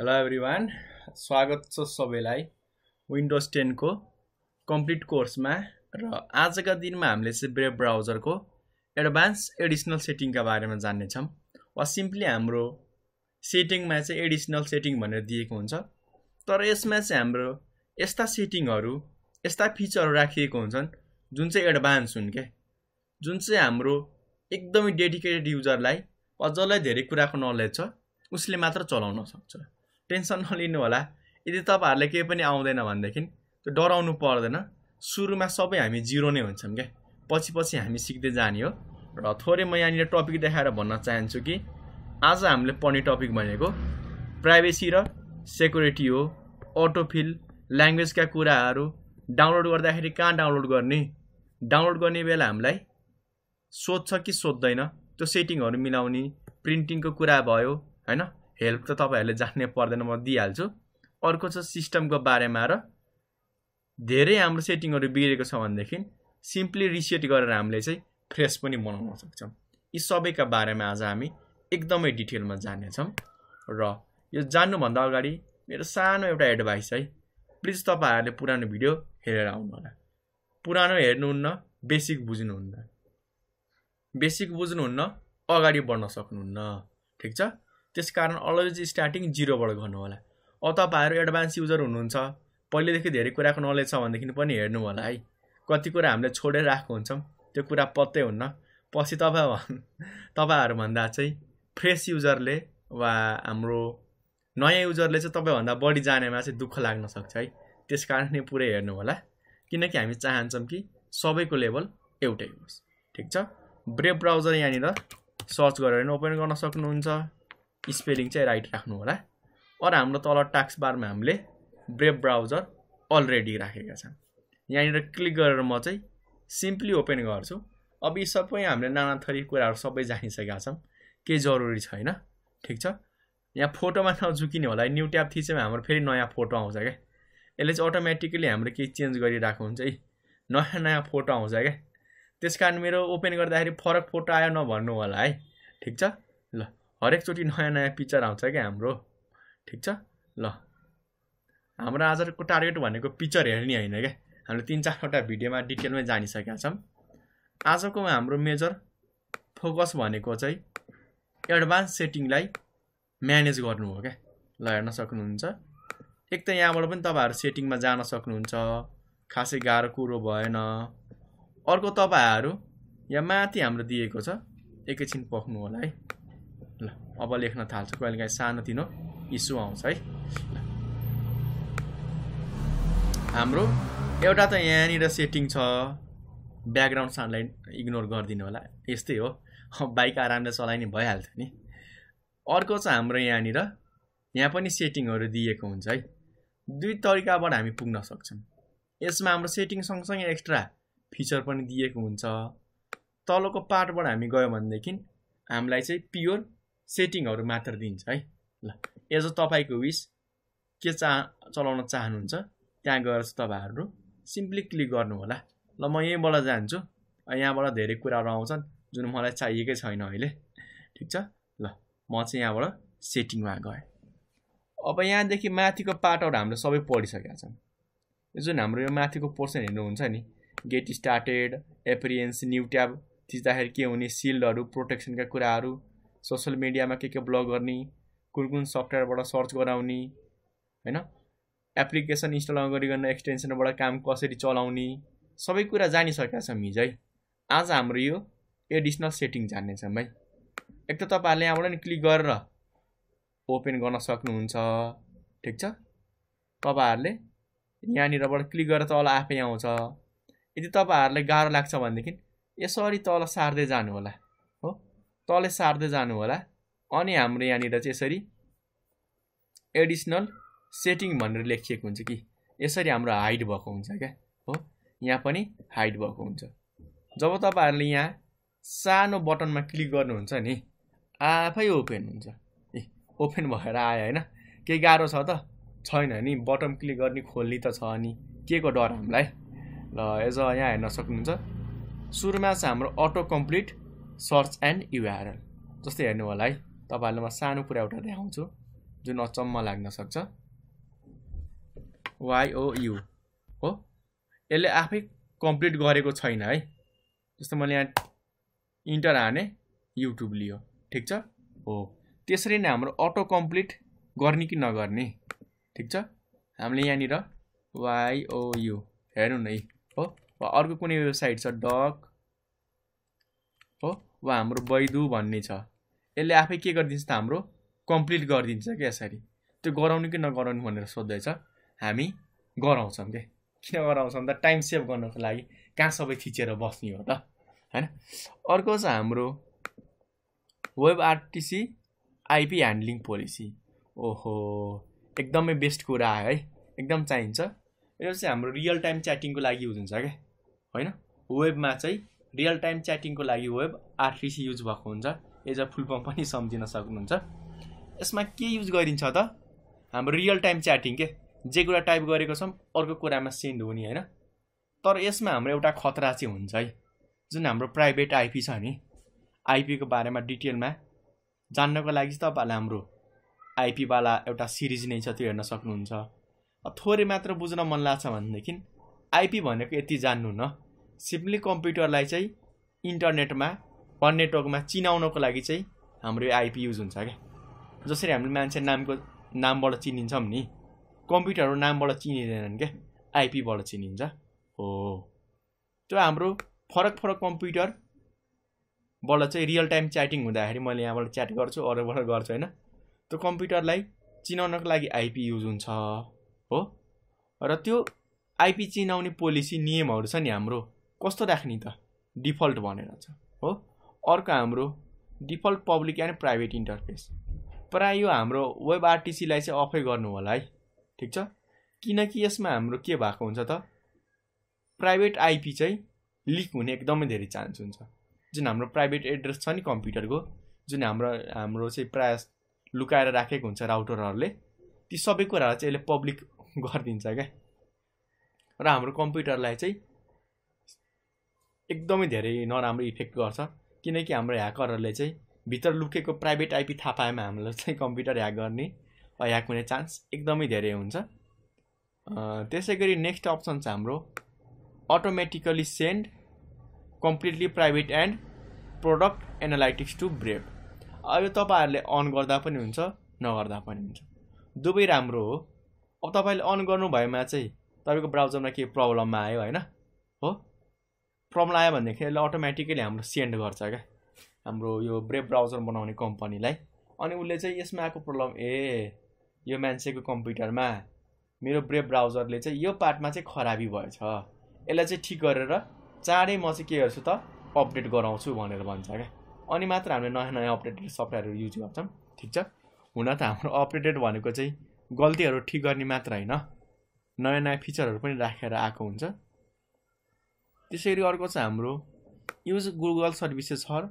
hello every स्वागत छ सबैलाई विन्डोज टेनको कम्प्लिट कोर्समा र आजका दिनमा हामीले चाहिँ ब्रेब ब्राउजरको एडभान्स एडिसनल सेटिङका बारेमा जान्नेछौँ वा सिम्पली हाम्रो सेटिङमा चाहिँ एडिसनल सेटिङ भनेर दिएको हुन्छ तर यसमा चाहिँ हाम्रो यस्ता सेटिङहरू यस्ता फिचरहरू राखिएको हुन्छन् जुन चाहिँ एडभान्स हुन् क्या जुन चाहिँ हाम्रो एकदमै डेडिकेटेड युजरलाई अझलाई धेरै कुराको नलेज छ उसले मात्र चलाउन सक्छ टेन्सन नलिनु होला यदि तपाईँहरूले केही पनि आउँदैन भनेदेखि त्यो डराउनु पर्दैन सुरुमा सबै हामी जिरो नै हुन्छौँ क्या पछि पछि हामी सिक्दै जाने हो र थोरै म यहाँनिर टपिक देखाएर भन्न चाहन्छु कि आज हामीले पढ्ने टपिक भनेको प्राइभेसी र सेक्युरिटी हो अटोफिल ल्याङ्ग्वेजका कुराहरू डाउनलोड गर्दाखेरि कहाँ डाउनलोड गर्ने डाउनलोड गर्ने बेला हामीलाई सोध्छ कि सोध्दैन त्यो सेटिङहरू मिलाउने प्रिन्टिङको कुरा भयो होइन हेल्प त तपाईँहरूले जान्नै पर्दैन म दिइहाल्छु अर्को छ सिस्टमको बारेमा र धेरै हाम्रो सेटिङहरू बिग्रेको छ भनेदेखि सिम्पली रिसेट गरेर हामीले चाहिँ फ्रेस पनि बनाउन सक्छौँ यी सबैका बारेमा आज हामी एकदमै डिटेलमा जानेछौँ र यो जान्नुभन्दा अगाडि मेरो सानो एउटा एडभाइस है प्लिज तपाईँहरूले पुरानो भिडियो हेरेर आउनु होला पुरानो हेर्नुहुन्न बेसिक बुझ्नुहुन्न बेसिक बुझ्नुहुन्न अगाडि बढ्न सक्नुहुन्न ठिक छ त्यस कारण अलवेज स्टार्टिङ जिरोबाट होला अब तपाईँहरू एडभान्स युजर हुनुहुन्छ पहिलेदेखि धेरै कुराको नलेज छ भनेदेखि पनि हेर्नु होला है कति कुरा हामीले छोडेर राखेको हुन्छौँ त्यो कुरा पत्तै हुन्न पछि तपाईँ तपाईँहरूभन्दा चाहिँ फ्रेस युजरले वा हाम्रो नयाँ युजरले चाहिँ तपाईँभन्दा बढी जानेमा चाहिँ दुःख लाग्न सक्छ है त्यस कारण नै पुरै हेर्नु होला किनकि हामी चाहन्छौँ कि सबैको लेभल एउटै होस् ठिक छ ब्रेब ब्राउजर यहाँनिर सर्च गरेर नै ओपन गर्न सक्नुहुन्छ स्पेलिङ चाहिँ राइट राख्नु होला अर हाम्रो तल टास्क बारमा हामीले ब्रेब ब्राउजर अलरेडी राखेका छौँ यहाँनिर क्लिक गरेर म चाहिँ सिम्पली ओपन गर्छु अब यी सबै हामीले नाना थरी कुराहरू सबै जानिसकेका छौँ केही जरुरी छैन ठिक छ यहाँ फोटोमा नझुकिने होला न्यु ट्याब थिच्यौँ हाम्रो फेरि नयाँ फोटो आउँछ क्या यसले चाहिँ अटोमेटिकली हाम्रो केही चेन्ज गरिरहेको हुन्छ है नयाँ नयाँ फोटो आउँछ क्या त्यस कारण मेरो ओपन गर्दाखेरि फरक फोटो आयो नभन्नु होला है ठिक छ ल हरेकचोटि नयाँ नयाँ पिक्चर आउँछ क्या हाम्रो ठिक छ ल हाम्रो आजको टार्गेट भनेको पिक्चर हेर्ने होइन क्या हामीले तिन चारवटा भिडियोमा डिटेलमै जानिसकेका छौँ आजको हाम्रो मेजर फोकस भनेको चाहिँ एडभान्स सेटिङलाई म्यानेज गर्नु हो क्या ल हेर्न सक्नुहुन्छ एक त यहाँबाट पनि तपाईँहरू सेटिङमा जान सक्नुहुन्छ खासै गाह्रो कुरो भएन अर्को तपाईँहरू यहाँ माथि हाम्रो दिएको छ एकैछिन पक्नु होला है अब लेख्न थाल्छ काहीँ सानोतिनो इस्यु आउँछ है हाम्रो एउटा त यहाँनिर सेटिङ छ ब्याकग्राउन्ड साउन्डलाई इग्नोर गरिदिनु होला यस्तै हो बाइक आरामले चलाइ नै भइहाल्थ्यो नि अर्को चाहिँ हाम्रो यहाँनिर यहाँ पनि सेटिङहरू दिएको हुन्छ है दुई तरिकाबाट हामी पुग्न सक्छौँ यसमा हाम्रो सेटिङ सँगसँगै एक्स्ट्रा फिचर पनि दिएको हुन्छ तलको पार्टबाट हामी गयो भनेदेखि हामीलाई चाहिँ प्योर सेटिङहरू मात्र दिन्छ है ल एज अ तपाईँको विस के चाह चलाउन चाहनुहुन्छ त्यहाँ गएर चाहिँ तपाईँहरू सिम्पली क्लिक गर्नु होला ल म यहीँबाट जान्छु यहाँबाट धेरै कुराहरू आउँछन् जुन मलाई चाहिएकै छैन अहिले ठिक छ ल म चाहिँ यहाँबाट सेटिङमा गएँ अब यहाँदेखि माथिको पार्टहरू हामीले सबै पढिसकेका यो जुन हाम्रो यो माथिको पोर्सन हेर्नुहुन्छ नि get started appearance new tab थिच्दाखेरि के हुने सिल्डहरू प्रोटेक्सनका कुराहरू सोसियल मिडियामा के के ब्लग गर्ने कुन कुन सफ्टवेयरबाट सर्च गराउने होइन एप्लिकेसन इन्स्टल गरिकन एक्सटेन्सनबाट काम कसरी चलाउने सबै कुरा जानिसकेका छौँ हिजो है आज हाम्रो यो एडिसनल सेटिङ जान्नेछौँ है एक त तपाईँहरूले यहाँबाट नि क्लिक गरेर ओपन गर्न सक्नुहुन्छ ठिक छ तपाईँहरूले यहाँनिरबाट क्लिक गरेर तल आफै आउँछ यदि तपाईँहरूलाई गाह्रो लाग्छ भनेदेखि यसरी तल सार्दै जानु होला तल सार्दै जानु होला अनि हाम्रो यहाँनिर चाहिँ यसरी एडिसनल सेटिङ भनेर लेखिएको हुन्छ कि यसरी हाम्रो हाइट भएको हुन्छ क्या हो यहाँ पनि हाइट भएको हुन्छ जब तपाईँहरूले यहाँ सानो बटनमा क्लिक गर्नुहुन्छ नि आफै ओपन हुन्छ ए ओपन भएर आयो होइन केही गाह्रो छ त छैन नि बटन क्लिक गर्ने खोल्ने त छ नि के को डर हामीलाई ल एज यहाँ हेर्न सक्नुहुन्छ सुरुमा चाहिँ हाम्रो auto complete search and URL जस्तै हेर्नु होला है तपाईँहरूलाई म सानो कुरा एउटा देखाउँछु जुन अचम्म लाग्न सक्छ वाइओयु हो यसले आफै कम्प्लिट गरेको छैन है जस्तो मैले यहाँ इन्टर हाने युट्युब लियो ठिक छ हो त्यसरी नै हाम्रो अटो कम्प्लिट गर्ने कि नगर्ने ठिक छ हामीले यहाँनिर वाइओयु हेर्नु न हो अर्को कुनै वेबसाइट छ डक हो वा हाम्रो वैधु भन्ने छ यसले आफै के गरिदिन्छ त हाम्रो कम्प्लिट गरिदिन्छ क्या यसरी त्यो गराउनु कि नगराउनु भनेर सोध्दैछ हामी गराउँछौँ क्या किन गराउँछौँ त टाइम सेभ गर्नको लागि कहाँ सबै थिचेर बस्ने हो त होइन अर्को छ हाम्रो web RTC IP handling policy ओहो एकदमै बेस्ट कुरा आयो है एकदम चाहिन्छ यो चाहिँ हाम्रो रियल टाइम च्याटिङको लागि युज हुन्छ क्या होइन वेबमा चाहिँ रियल टाइम च्याटिङको लागि वेब आरटिसी युज भएको हुन्छ एज अ फुल फर्म पनि सम्झिन सक्नुहुन्छ यसमा के युज गरिन्छ त हाम्रो रियल टाइम च्याटिङ के जे कुरा टाइप गरेको छौँ अर्को कुरामा सेन्ड हुने होइन तर यसमा हाम्रो एउटा खतरा चाहिँ हुन्छ है जुन हाम्रो प्राइभेट आइपी छ नि आइपीको बारेमा डिटेलमा जान्नको लागि चाहिँ तपाईँहरूले हाम्रो आइपीवाला एउटा सिरिज नै छ त्यो हेर्न सक्नुहुन्छ थोरै मात्र बुझ्न मन लाग्छ भनेदेखि आइपी भनेको यति जान्नु न सिम्पली कम्प्युटरलाई चाहिँ इन्टरनेटमा वान नेटवर्कमा चिनाउनको लागि चाहिँ हाम्रो यो आइपी युज हुन्छ क्या जसरी हामीले मान्छे नामको नामबाट चिनिन्छौँ नि कम्प्युटरहरू नामबाट चिनिँदैनन् क्या आइपीबाट चिनिन्छ हो त्यो हाम्रो फरक फरक कम्प्युटरबाट चाहिँ रियल टाइम च्याटिङ हुँदाखेरि मैले यहाँबाट च्याट गर्छु अरूबाट गर्छु होइन त्यो कम्प्युटरलाई चिनाउनको लागि आइपी युज हुन्छ हो र त्यो आइपी चिनाउने पोलिसी नियमहरू छ नि हाम्रो कस्तो राख्ने त डिफल्ट भनेर छ हो अर्को हाम्रो default public and private interface प्राय यो हाम्रो वेब आरटिसीलाई चाहिँ अफै गर्नु होला है ठिक छ किनकि यसमा हाम्रो के भएको हुन्छ त प्राइभेट आइपी चाहिँ लिक हुने एकदमै धेरै चान्स हुन्छ जुन हाम्रो प्राइभेट एड्रेस छ नि कम्प्युटरको जुन हाम्रो हाम्रो चाहिँ प्रायः लुकाएर राखेको हुन्छ राउटरहरूले ती सबै कुराहरू चाहिँ यसले पब्लिक गरिदिन्छ क्या र हाम्रो कम्प्युटरलाई चाहिँ एकदमै धेरै नराम्रो इफेक्ट गर्छ किनकि हाम्रो ह्याकरहरूले चाहिँ भित्र लुकेको प्राइभेट आइपी थाहा पाएमा हामीलाई चाहिँ कम्प्युटर ह्याक गर्ने वा ह्याक हुने चान्स एकदमै धेरै हुन्छ त्यसै गरी नेक्स्ट अप्सन छ हाम्रो automatically send completely private and product analytics to Brave अब यो तपाईँहरूले अन गर्दा पनि हुन्छ नगर्दा पनि हुन्छ दुवै राम्रो हो अब तपाईँले अन गर्नुभएमा चाहिँ तपाईँको ब्राउजरमा केही प्रब्लम आयो होइन हो प्रब्लम आयो भनेदेखि यसले अटोमेटिकली हाम्रो सेन्ड गर्छ क्या हाम्रो यो ब्रेब ब्राउजर बनाउने कम्पनीलाई अनि उसले चाहिँ यसमा आएको प्रब्लम ए यो मान्छेको कम्प्युटरमा मेरो ब्रेब ब्राउजरले चाहिँ यो पार्टमा चाहिँ खराबी भएछ यसलाई चाहिँ ठिक गरेर चाँडै म चाहिँ के गर्छु त अपडेट गराउँछु भनेर भन्छ क्या अनि मात्र हामीले नयाँ नयाँ अपडेटेड सफ्टवेयरहरू युज गर्छौँ ठिक छ हुन त हाम्रो अपडेटेड भनेको चाहिँ गल्तीहरू ठिक गर्ने मात्र होइन नयाँ नयाँ फिचरहरू पनि राखेर आएको हुन्छ त्यसरी अर्को छ हाम्रो use Google services for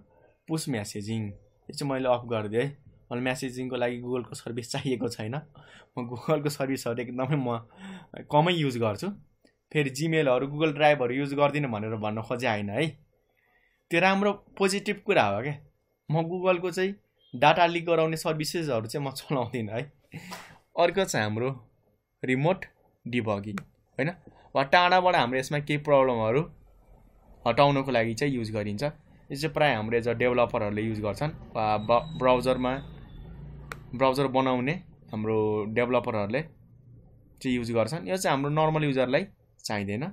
push messaging यो चाहिँ मैले अफ गरिदिएँ है मलाई म्यासेजिङको लागि गुगलको सर्भिस चाहिएको छैन म गुगलको सर्भिसहरू एकदमै म कमै युज गर्छु फेरि जिमेलहरू गुगल ड्राइभहरू युज गर्दिनँ भनेर भन्न खोजे होइन है त्यो राम्रो पोजिटिभ कुरा हो क्या म गुगलको चाहिँ डाटा लिक गराउने सर्भिसेसहरू चाहिँ म चलाउँदिनँ है अर्को चाहिँ हाम्रो रिमोट डिभगिङ होइन वा टाढाबाट हाम्रो यसमा केही प्रब्लमहरू हटाउनको लागि चाहिँ युज गरिन्छ यो चाहिँ प्रायः हाम्रो एज अ डेभलपरहरूले युज गर्छन् वा ब्राउजरमा ब्राउजर बनाउने हाम्रो डेभलपरहरूले चाहिँ युज गर्छन् यो चाहिँ हाम्रो नर्मल युजरलाई चाहिँदैन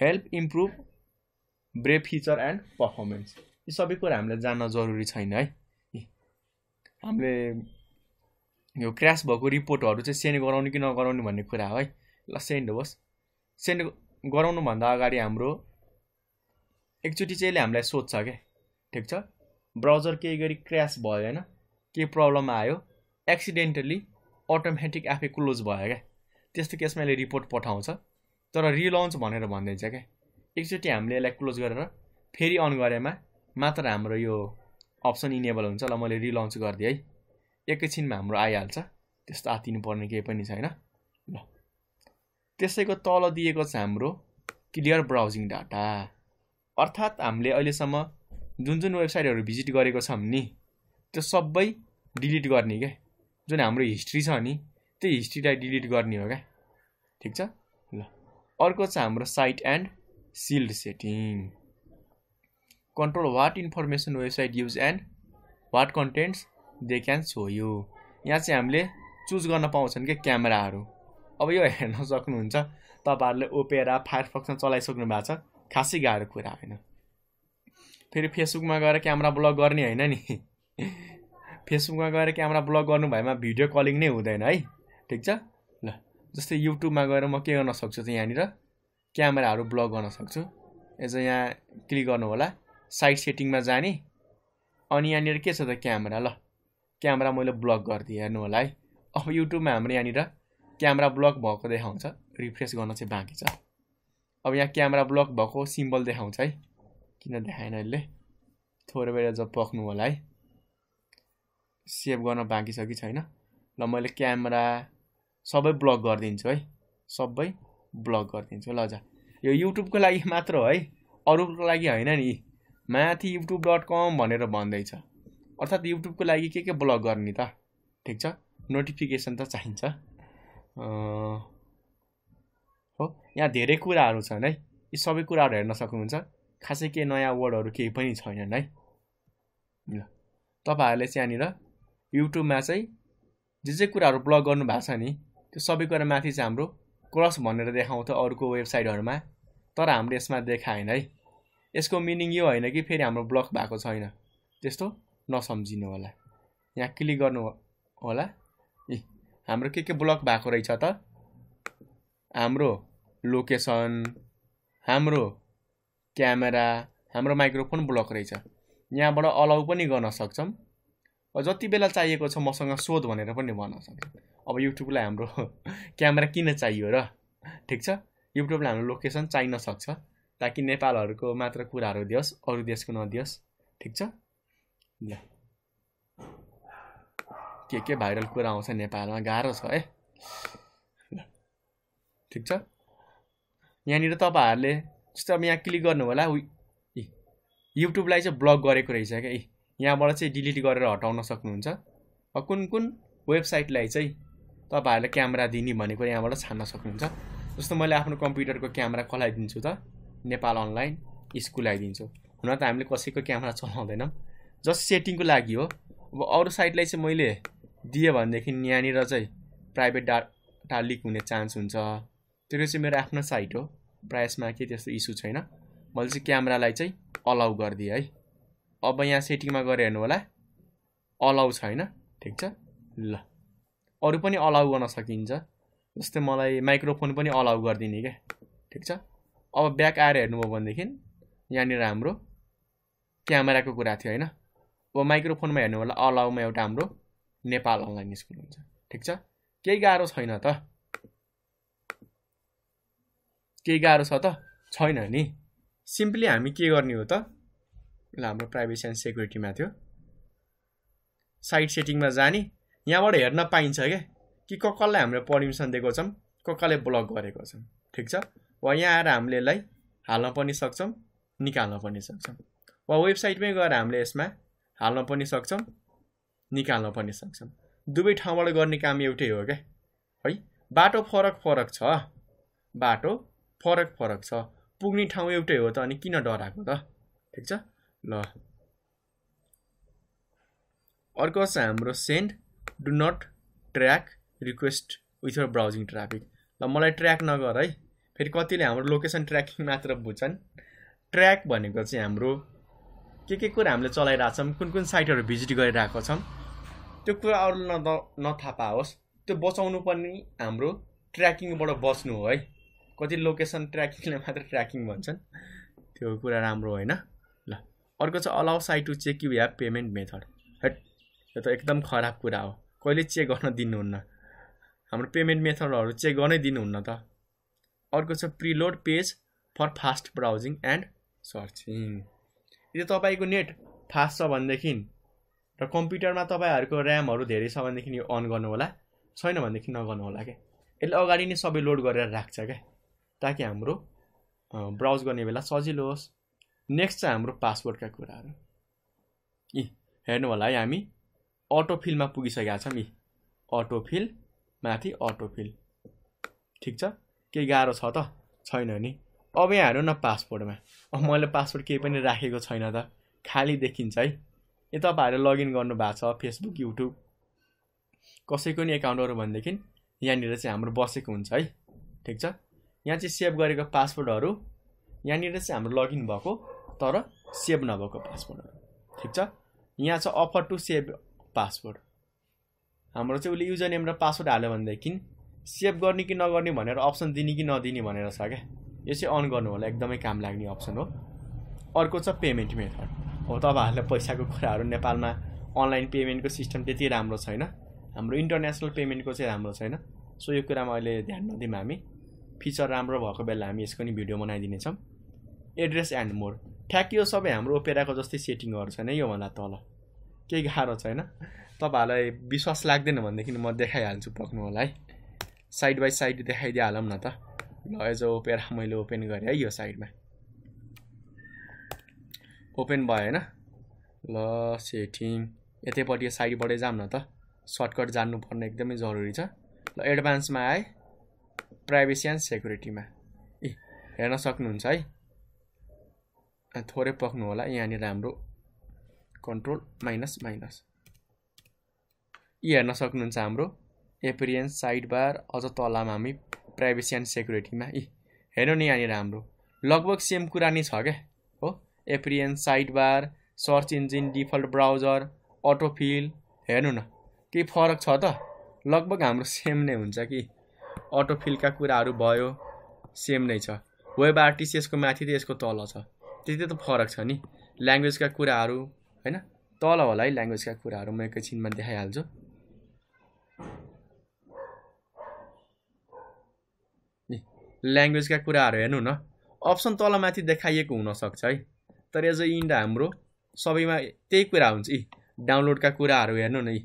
help improve Brave feature and performance यी सबै कुरा हामीले जान्न जरुरी छैन है हामीले यो क्रास भएको रिपोर्टहरू चाहिँ सेन्ड गराउने कि नगराउने भन्ने कुरा हो है ल सेन्ड होस् सेन्ड गराउनुभन्दा अगाडि हाम्रो एकचोटि चाहिँ यसले हामीलाई सोध्छ क्या ठिक छ ब्राउजर केही गरी क्रास भयो होइन केही प्रब्लम आयो एक्सिडेन्टली अटोमेटिक आफै क्लोज भयो क्या त्यस्तो केसमा यसले रिपोर्ट पठाउँछ तर रिलन्च भनेर भनिदिन्छ क्या एकचोटि हामीले यसलाई क्लोज गरेर फेरि अन गरेमा मात्र हाम्रो यो अप्सन इनेबल हुन्छ ल मैले रिलन्च गरिदिएँ है एकैछिनमा हाम्रो आइहाल्छ त्यस्तो आतिनु पर्ने केही पनि छैन ल त्यसैको तल दिएको छ हाम्रो क्लियर ब्राउजिङ डाटा अर्थात् हामीले अहिलेसम्म जुन जुन वेबसाइटहरू भिजिट गरेको छौँ नि त्यो सबै डिलिट गर्ने क्या जुन हाम्रो हिस्ट्री छ नि त्यो हिस्ट्रीलाई डिलिट गर्ने हो क्या ठिक छ ल अर्को छ हाम्रो site and shield setting control what information website use and what contents they can show you यहाँ चाहिँ हामीले चुज गर्न पाउँछन् क्या क्यामेराहरू अब यो हेर्न सक्नुहुन्छ तपाईँहरूले ओपेरा फायरफक्समा चलाइसक्नु भएको छ खासै गाह्रो कुरा होइन फेरि फेसबुकमा गएर क्यामरा ब्लग गर्ने होइन नि फेसबुकमा गएर क्यामरा ब्लग गर्नु भएमा भिडियो कलिङ नै हुँदैन है ठिक छ ल जस्तै युट्युबमा गएर म के गर्न सक्छु त यहाँनिर क्यामेराहरू ब्लग गर्न सक्छु एज यहाँ क्लिक गर्नु होला साइड सेटिङमा जाने अनि यहाँनिर के छ त क्यामेरा ल क्यामेरा मैले ब्लक गरिदिएँ हेर्नु होला है अब युट्युबमा हाम्रो यहाँनिर क्यामेरा ब्लक भएको देखाउँछ रिफ्रेस गर्न चाहिँ बाँकी छ अब यहाँ क्यामेरा ब्लक भएको सिम्बल देखाउँछ है किन देखाएन यसले थोरै बेर जब पक्नु होला है सेभ गर्न बाँकी छ कि छैन ल मैले क्यामेरा सबै ब्लक गरिदिन्छु है सबै ब्लक गरिदिन्छु ल जा यो युट्युबको लागि मात्र हो है अरूको लागि होइन नि माथि युट्युब डट कम भनेर भन्दैछ अर्थात् युट्युबको लागि के के ब्लक गर्ने त ठिक छ नोटिफिकेसन त चाहिन्छ हो यहाँ धेरै कुराहरू छन् है यी सबै कुराहरू हेर्न सक्नुहुन्छ खासै केही नयाँ वर्डहरू केही पनि छैनन् है ल तपाईँहरूले चाहिँ यहाँनिर युट्युबमा चाहिँ जे जे कुराहरू ब्लग गर्नु छ नि त्यो सबै कुरा माथि चाहिँ हाम्रो क्रस भनेर देखाउँथ्यो अरूको वेबसाइटहरूमा तर हामीले यसमा देखाएन है यसको मिनिङ यो होइन कि फेरि हाम्रो ब्लक भएको छैन त्यस्तो नसम्झिनु होला यहाँ क्लिक गर्नु होला ए हाम्रो के के ब्लक भएको रहेछ त हाम्रो लोकेसन हाम्रो क्यामेरा हाम्रो माइक्रोफोन ब्लक रहेछ यहाँबाट अलाउ पनि गर्न सक्छौँ जति बेला चाहिएको छ मसँग सोध भनेर पनि भन्न सक्छौँ अब युट्युबलाई हाम्रो क्यामेरा किन चाहियो र ठिक छ युट्युबलाई हाम्रो लोकेसन चाहिन सक्छ ताकि नेपालहरूको मात्र कुराहरू दियोस् अरू देशको नदियोस् ठिक छ ल के के भाइरल कुरा आउँछ नेपालमा गाह्रो छ है ठिक छ यहाँनिर तपाईँहरूले जस्तो अब यहाँ क्लिक गर्नु होला युट्युबलाई चाहिँ ब्लक गरेको रहेछ क्या ए यहाँबाट चाहिँ डिलिट गरेर हटाउन सक्नुहुन्छ कुन कुन वेबसाइटलाई चाहिँ तपाईँहरूले क्यामेरा दिने भनेको यहाँबाट छान्न सक्नुहुन्छ जस्तो मैले आफ्नो कम्प्युटरको क्यामेरा कसलाई दिन्छु त नेपाल अनलाइन स्कुल आइदिन्छु हुन त हामीले कसैको क्यामेरा चलाउँदैनौँ जस्ट सेटिङको लागि हो अब अरू साइटलाई चाहिँ मैले दिएँ भनेदेखि यहाँनिर चाहिँ प्राइभेट डाटा लिक हुने चान्स हुन्छ त्यो चाहिँ मेरो आफ्नो साइट हो प्रायसमा केही त्यस्तो इस्यु छैन मैले चाहिँ क्यामरालाई चाहिँ अलाउ गरिदिएँ है अब यहाँ सेटिङमा गएर हेर्नु होला अलाउ छ होइन ठिक छ ल अरू पनि अलाउ गर्न सकिन्छ जस्तै मलाई माइक्रोफोन पनि अलाउ गरिदिने क्या ठिक छ अब ब्याक आएर हेर्नुभयो भनेदेखि यहाँनिर हाम्रो क्यामेराको कुरा थियो होइन अब माइक्रोफोनमा हेर्नु होला अलाउमा एउटा हाम्रो नेपाल अनलाइन स्कुल हुन्छ ठिक छ केही गाह्रो छैन त केही गाह्रो छ त छैन नि सिम्पली हामी के गर्ने हो त ल हाम्रो प्राइभेसी एन्ड सेक्युरिटीमा थियो साइट सेटिङमा जाने यहाँबाट हेर्न पाइन्छ क्या कि क कसलाई हामीले पर्मिसन दिएको छौँ क ब्लक गरेको छौँ ठिक छ वा यहाँ आएर हामीले यसलाई हाल्न पनि सक्छौँ निकाल्न पनि सक्छौँ वा वेबसाइटमै गएर हामीले यसमा हाल्न पनि सक्छौँ निकाल्न पनि सक्छौँ दुवै ठाउँबाट गर्ने काम एउटै हो क्या है बाटो फरक फरक छ बाटो फरक फरक छ पुग्ने ठाउँ एउटै हो त अनि किन डराएको त ठिक छ ल अर्को छ हाम्रो send do not track request with your browsing traffic ल मलाई ट्र्याक नगर है फेरि कतिले हाम्रो लोकेसन ट्र्याकिङ मात्र बुझ्छन् ट्र्याक भनेको चाहिँ हाम्रो के के कुरा हामीले चलाइरहेको छौँ कुन कुन साइटहरू भिजिट गरिरहेको छौँ त्यो कुरा अरू न नथा पाओस् त्यो बचाउनु पनि हाम्रो ट्र्याकिङबाट बस्नु हो है कति लोकेसन ट्र्याकिङले मात्र ट्र्याकिङ भन्छन् त्यो कुरा राम्रो होइन ल अर्को चाहिँ allow site to check you have payment method हेट यो त एकदम खराब कुरा हो कहिले चेक गर्न दिनुहुन्न हाम्रो पेमेन्ट मेथडहरू चेक गर्नै दिनुहुन्न त अर्को छ preload page for fast browsing and searching यदि तपाईँको नेट फास्ट छ भनेदेखि र कम्प्युटरमा तपाईँहरूको ऱ्यामहरू धेरै छ भनेदेखि यो अन गर्नु होला छैन भनेदेखि नगर्नु होला क्या यसले अगाडि नै सबै लोड गरेर राख्छ क्या ताकि हाम्रो ब्राउज गर्ने बेला सजिलो होस् नेक्स्ट चाहिँ हाम्रो पासवर्डका कुराहरू यी हेर्नु होला है हामी अटोफिलमा पुगिसकेका छौँ यी अटोफिल माथि अटोफिल ठिक छ केही गाह्रो छ त छैन नि अब यहाँ हेरौँ न पासपोर्टमा अब मैले पासपोर्ट केही पनि राखेको छैन त खाली देखिन्छ है ए तपाईँहरू लगइन गर्नु भएको छ फेसबुक युट्युब कसैको नि एकाउन्टहरू भनेदेखि यहाँनिर चाहिँ हाम्रो बसेको हुन्छ है ठिक छ यहाँ चाहिँ सेभ गरेको पासवर्डहरू यहाँनिर चाहिँ हाम्रो लगइन भएको तर सेभ नभएको पासवर्डहरू ठिक छ यहाँ छ अफर टु सेभ पासवर्ड हाम्रो चाहिँ उसले युजर नेम र पासवर्ड हाल्यो भनेदेखि सेभ गर्ने कि नगर्ने भनेर अप्सन दिने कि नदिने भनेर छ क्या यो चाहिँ अन गर्नु होला एकदमै काम लाग्ने अप्सन हो अर्को छ पेमेन्ट मेथड हो तपाईँहरूलाई पैसाको कुराहरू नेपालमा अनलाइन पेमेन्टको सिस्टम त्यति राम्रो छैन हाम्रो इन्टरनेसनल पेमेन्टको चाहिँ राम्रो छैन सो यो कुरामा अहिले ध्यान नदिउँ हामी फिचर राम्रो भएको बेला हामी यसको नि भिडियो बनाइदिनेछौँ एड्रेस एन्ड मोर ठ्याक यो सबै हाम्रो ओपेराको जस्तै सेटिङहरू छैन योभन्दा तल केही गाह्रो छैन तपाईँहरूलाई विश्वास लाग्दैन भनेदेखि म देखाइहाल्छु पक्नु होला है साइड बाई साइड देखाइदिई हालौँ न त ल एज ओपेरा मैले ओपन गरेँ है यो साइडमा ओपन भयो होइन ल सेटिङ यतैपट्टि साइडबाटै जाऊँ न त सर्टकट जान्नुपर्ने एकदमै जरुरी छ ल एडभान्समा आएँ प्राइभेसी एन्ड सेक्युरिटीमा ए हेर्न सक्नुहुन्छ है थोरै पक्नु होला यहाँनिर हाम्रो कन्ट्रोल माइनस माइनस यी हेर्न सक्नुहुन्छ हाम्रो एपिरियन्स साइड बार अझ तलमा हामी प्राइभेसी एन्ड सेक्युरिटीमा ए हेर्नु नि यहाँनिर हाम्रो लगभग सेम कुरा नै छ क्या हो appearance side bar search engine default browser autofill हेर्नु न केही फरक छ त लगभग हाम्रो सेम नै हुन्छ कि अटोफिलका कुराहरू भयो सेम नै छ वेब आर्टिस्ट यसको माथि त यसको तल छ त्यति त फरक छ नि ल्याङ्ग्वेजका कुराहरू होइन तल होला है ल्याङ्ग्वेजका कुराहरू म एकैछिनमा देखाइहाल्छु ल्याङ्ग्वेजका कुराहरू हेर्नु न अप्सन तलमाथि देखाइएको हुनसक्छ है तर एज अ इन्ड हाम्रो सबैमा त्यही कुरा हुन्छ यी डाउनलोडका कुराहरू हेर्नु न यी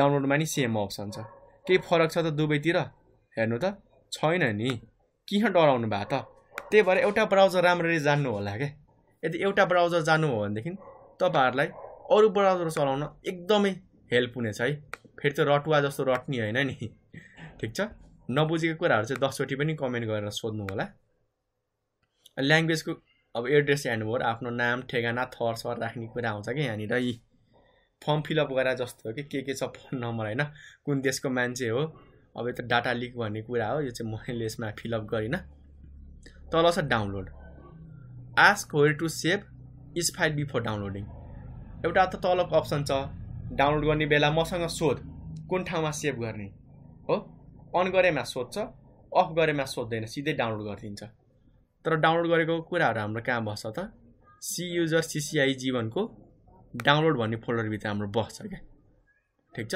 डाउनलोडमा नि सेम अप्सन छ केही फरक छ त दुवैतिर हेर्नु त छैन नि किन डराउनु भएको त त्यही भएर एउटा ब्राउजर राम्ररी जान्नु होला क्या यदि एउटा ब्राउजर जानु हो भनेदेखि तपाईँहरूलाई अरू ब्राउजर चलाउन एकदमै हेल्प हुनेछ है फेरि त रटुवा जस्तो रट्ने होइन नि ठिक छ नबुझेको कुराहरू चाहिँ दसचोटि पनि कमेन्ट गरेर सोध्नु होला ल्याङ्ग्वेजको अब एड्रेस हेर्नुभयो आफ्नो नाम ठेगाना थर सर राख्ने कुरा आउँछ कि यहाँनिर यी फर्म फिलअप गरेर जस्तो हो कि के के छ फोन नम्बर होइन कुन देशको मान्छे हो अब यो त डाटा लिक भन्ने कुरा हो यो चाहिँ मैले यसमा फिलअप गरिनँ तल छ download ask where to save each file before downloading एउटा त तलको अप्सन छ डाउनलोड गर्ने बेला मसँग सोध कुन ठाउँमा सेभ गर्ने हो अन गरेमा सोध्छ अफ गरेमा सोध्दैन सिधै डाउनलोड गरिदिन्छ तर डाउनलोड गरेको कुराहरू हाम्रो कहाँ बस्छ त सी युजर सिसिआई जीवनको डाउनलोड भन्ने फोल्डरभित्र हाम्रो बस्छ क्या ठिक छ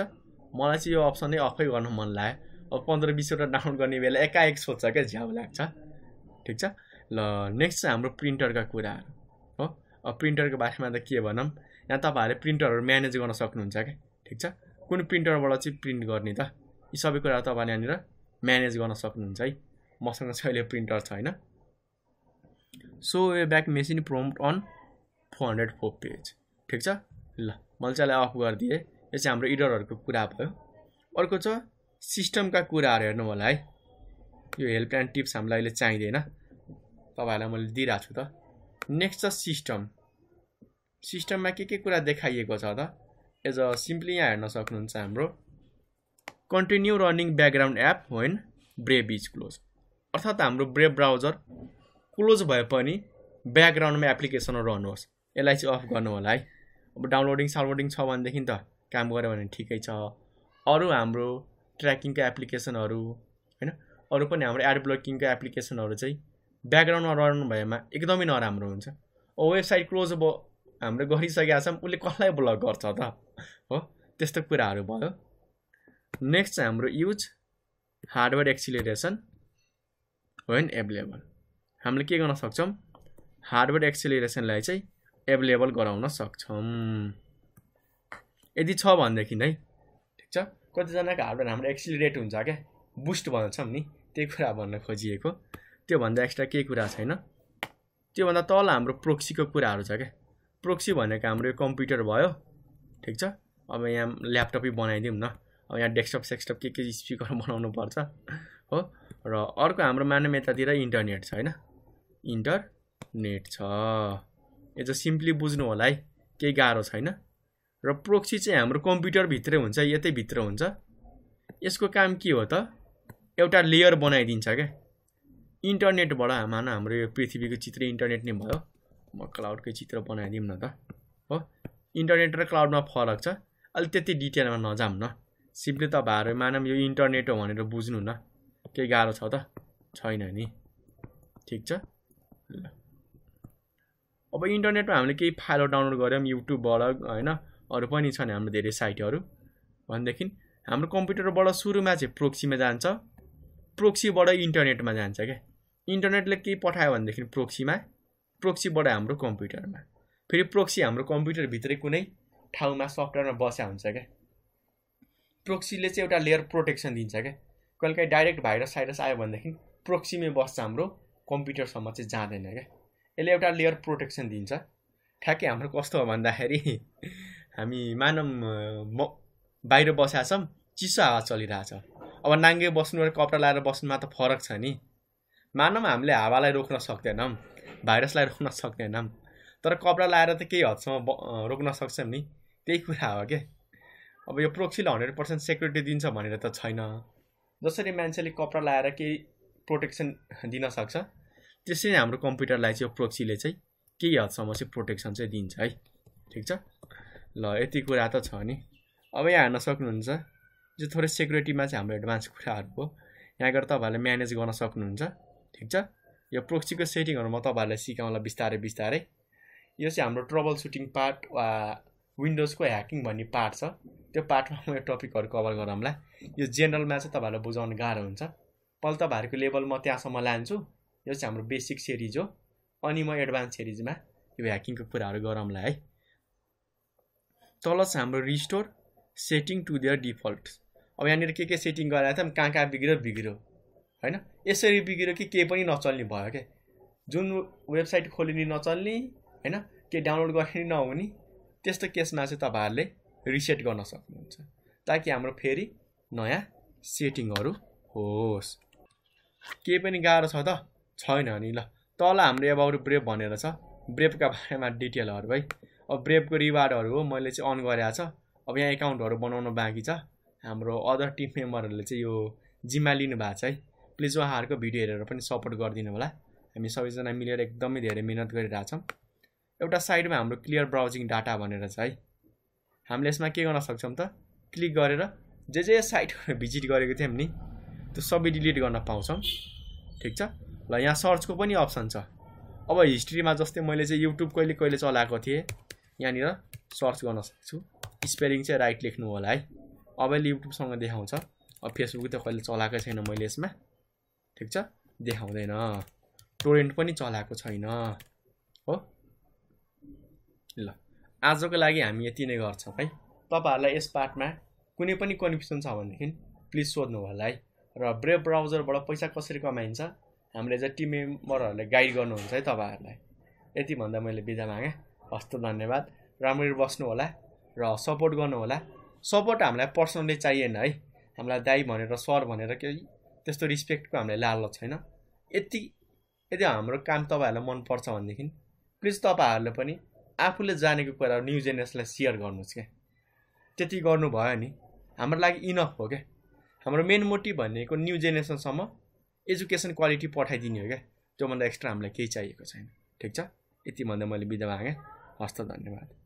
मलाई चाहिँ यो अप्सन नै अफै गर्न मन लाग्यो अब पन्ध्र बिसवटा डाउनलोड गर्ने बेला एकाएक सोध्छ क्या झ्याउ लाग्छ ठिक छ ल नेक्स्ट चाहिँ हाम्रो प्रिन्टरका कुराहरू हो अब प्रिन्टरको बारेमा त के भनौँ यहाँ तपाईँहरूले प्रिन्टरहरू म्यानेज गर्न सक्नुहुन्छ क्या ठिक छ कुन प्रिन्टरबाट चाहिँ प्रिन्ट गर्ने त यी सबै कुराहरू तपाईँले यहाँनिर म्यानेज गर्न सक्नुहुन्छ है मसँग चाहिँ अहिले प्रिन्टर छ होइन so a back machine promote on four hundred four page ठिक छ ल मैले चाहिँ अफ गरिदिएँ यो चाहिँ हाम्रो इडरहरूको कुरा भयो अर्को छ सिस्टमका कुराहरू हेर्नु होला है यो हेल्प एन्ड टिप्स हामीलाई अहिले चाहिँदैन तपाईँहरूलाई मैले दिइरहेको छु त नेक्स्ट छ सिस्टम सिस्टममा के के कुरा देखाइएको छ त एज अ सिम्पली यहाँ हेर्न सक्नुहुन्छ हाम्रो कन्टिन्यू रनिङ ब्याकग्राउन्ड एप होइन ब्रेभ इज क्लोज अर्थात् हाम्रो ब्रेभ ब्राउजर क्लोज भए पनि ब्याकग्राउन्डमा एप्लिकेसनहरू रहनुहोस् यसलाई चाहिँ अफ गर्नु होला है अब डाउनलोडिङ साउनलोडिङ छ भनेदेखि त काम गऱ्यो भने ठिकै छ अरू हाम्रो ट्र्याकिङको एप्लिकेसनहरू होइन अरू पनि हाम्रो एड ब्लकिङको एप्लिकेसनहरू चाहिँ ब्याकग्राउन्डमा रहनु भएमा एकदमै नराम्रो हुन्छ वेबसाइट क्लोज अब हाम्रो गरिसकेका छौँ उसले कसलाई ब्लक गर्छ त हो त्यस्तो कुराहरू भयो नेक्स्ट चाहिँ हाम्रो use hardware acceleration when available हामीले के गर्न सक्छौँ हार्डवेयर एक्सिलेरेसनलाई चाहिँ एभाइलेबल गराउन सक्छौँ यदि छ भनेदेखि नै ठिक छ कतिजनाको हार्डवेयर हाम्रो एक्सिलिरेट हुन्छ क्या बुस्ट भन्छौँ नि त्यही कुरा भन्न खोजिएको त्योभन्दा एक्स्ट्रा केही कुरा छैन त्योभन्दा तल हाम्रो प्रोक्सीको कुराहरू छ क्या प्रोक्सी भनेको हाम्रो यो कम्प्युटर भयो ठिक छ अब यहाँ ल्यापटपै बनाइदिउँ न अब यहाँ डेस्कटप सेक्सटप के के स्पिकर बनाउनु पर्छ हो र अर्को हाम्रो मानव यतातिर इन्टरनेट छ होइन इन्टरनेट छ यो चाहिँ सिम्पली बुझ्नु होला है केही गाह्रो छैन र प्रोक्सी चाहिँ हाम्रो कम्प्युटरभित्रै हुन्छ यतैभित्र हुन्छ यसको काम के हो त एउटा लेयर बनाइदिन्छ क्या इन्टरनेटबाट मान हाम्रो यो पृथ्वीको चित्र इन्टरनेट नै भयो म क्लाउडकै चित्र बनाइदिउँ न त हो इन्टरनेट र क्लाउडमा फरक छ अलिक त्यति डिटेलमा नजाऊँ न सिम्पली तपाईँहरू मानम यो इन्टरनेट हो भनेर बुझ्नु न केही गाह्रो छ त छैन नि ठिक छ ल अब इन्टरनेटमा हामीले केही फाइलहरू डाउनलोड गऱ्यौँ युट्युबबाट होइन अरू पनि छन् हाम्रो धेरै साइटहरू भनेदेखि हाम्रो कम्प्युटरबाट सुरुमा चाहिँ प्रोक्सीमा जान्छ प्रोक्सीबाट इन्टरनेटमा जान्छ क्या इन्टरनेटले केही पठायो भनेदेखि प्रोक्सीमा प्रोक्सीबाट हाम्रो कम्प्युटरमा फेरि प्रोक्सी हाम्रो कम्प्युटरभित्रै कुनै ठाउँमा सफ्टवेयरमा बसा हुन्छ क्या प्रोक्सीले चाहिँ एउटा लेयर प्रोटेक्सन दिन्छ क्या कहिलेकाहीँ डाइरेक्ट भाइरस साइरस आयो भनेदेखि प्रोक्सीमै बस्छ हाम्रो कम्प्युटरसम्म चाहिँ जाँदैन क्या यसले एउटा लेयर प्रोटेक्सन दिन्छ ठ्याक्कै हाम्रो कस्तो हो भन्दाखेरि हामी मानम म बाहिर बसेका छौँ चिसो हावा चलिरहेछ अब नाङ्गे बस्नु र कपडा लाएर बस्नुमा त फरक छ नि मानम हामीले हावालाई रोक्न सक्दैनौँ भाइरसलाई रोक्न सक्दैनौँ तर कपडा लाएर त केही हदसम्म ब रोक्न सक्छौँ नि त्यही कुरा हो के अब यो प्रोक्सीले हन्ड्रेड पर्सेन्ट सेक्युरिटी दिन्छ भनेर त छैन जसरी मान्छेले कपडा लाएर केही प्रोटेक्सन दिन सक्छ त्यसरी हाम्रो कम्प्युटरलाई चाहिँ यो प्रोक्सीले चाहिँ केही हदसम्म चाहिँ प्रोटेक्सन चाहिँ दिन्छ है ठिक छ ल यति कुरा त छ नि अब यहाँ हेर्न सक्नुहुन्छ जो थोरै सेक्युरिटीमा चाहिँ हाम्रो एडभान्स कुराहरू हो यहाँ गएर तपाईँहरूले म्यानेज गर्न सक्नुहुन्छ ठिक छ यो प्रोक्सीको सेटिङहरू म तपाईँहरूलाई सिकाउँला बिस्तारै बिस्तारै यो चाहिँ हाम्रो ट्रबल सुटिङ पार्ट वा विन्डोजको ह्याकिङ भन्ने पार्ट छ त्यो पार्टमा म यो टपिकहरू कभर गरौँला यो जेनरलमा चाहिँ तपाईँहरूलाई बुझाउनु गाह्रो हुन्छ पहिला तपाईँहरूको लेभल म त्यहाँसम्म लान्छु यो चाहिँ हाम्रो बेसिक सिरिज हो अनि म एडभान्स सिरिजमा यो ह्याकिङको कुराहरू गरौँला है तल छ हाम्रो restore setting to their default अब यहाँनिर के के सेटिङ गराएको थियौँ कहाँ कहाँ बिग्रियो बिग्रियो होइन यसरी बिग्रियो कि केही पनि नचल्ने भयो क्या जुन वेबसाइट खोलिने नचल्ने होइन के डाउनलोड गर्ने नहुने त्यस्तो केसमा चाहिँ तपाईँहरूले रिसेट गर्न सक्नुहुन्छ ताकि हाम्रो फेरि नयाँ सेटिङहरू होस् केही पनि गाह्रो छ त छैन नि ल तल हाम्रो एबाउट ब्रेप भनेर छ ब्रेपका बारेमा डिटेलहरू है अब ब्रेभको रिवार्डहरू हो मैले चाहिँ अन गरेको छ अब यहाँ एकाउन्टहरू बनाउनु बाँकी छ हाम्रो अदर टिम मेम्बरहरूले चाहिँ यो जिम्मा लिनुभएको छ है प्लिज उहाँहरूको भिडियो हेरेर पनि सपोर्ट गरिदिनु होला हामी सबैजना मिलेर एकदमै धेरै मिहिनेत गरिरहेछौँ एउटा साइडमा हाम्रो क्लियर ब्राउजिङ डाटा भनेर छ है हामीले यसमा के गर्न सक्छौँ त क्लिक गरेर जे जे साइटहरू भिजिट गरेको थियौँ नि त्यो सबै डिलिट गर्न पाउँछौँ ठिक छ ल यहाँ सर्चको पनि अप्सन छ अब हिस्ट्रीमा जस्तै मैले चाहिँ युट्युब कहिले कहिले चलाएको थिएँ यहाँनिर सर्च गर्न सक्छु स्पेलिङ चाहिँ राइट लेख्नु होला है अब युट्युबसँग देखाउँछ अब फेसबुक त कहिले चलाएकै छैन मैले यसमा ठिक छ देखाउँदैन टोरेन्ट पनि चलाएको छैन हो ल आजको लागि हामी यति नै गर्छौँ है तपाईँहरूलाई यस पार्टमा कुनै पनि कन्फ्युजन छ भनेदेखि प्लिज सोध्नु होला है र ब्रेभ ब्राउजरबाट पैसा कसरी कमाइन्छ हामीले चाहिँ टिम मेम्बरहरूले गाइड गर्नुहुन्छ है तपाईँहरूलाई यति भन्दा मैले बिदा मागेँ हस्त धन्यवाद राम्ररी बस्नु होला र सपोर्ट गर्नु होला सपोर्ट हामीलाई पर्सनली चाहिएन है हामीलाई दाई भनेर सर भनेर केही त्यस्तो रिस्पेक्टको हामीलाई लालच छैन यति यदि हाम्रो काम तपाईँहरूलाई मनपर्छ भनेदेखि प्लिज तपाईँहरूले पनि आफूले जानेको कुरा न्यु जेनेरेसनलाई सेयर गर्नुहोस् क्या त्यति गर्नुभयो नि हाम्रो लागि इनफ हो क्या हाम्रो मेन मोटिभ भनेको न्यु जेनेरेसनसम्म एजुकेसन क्वालिटी पठाइदिने हो क्या त्योभन्दा एक्स्ट्रा हामीलाई केही चाहिएको छैन ठिक छ यति भन्दा मैले बिदा मागेँ हस्त धन्यवाद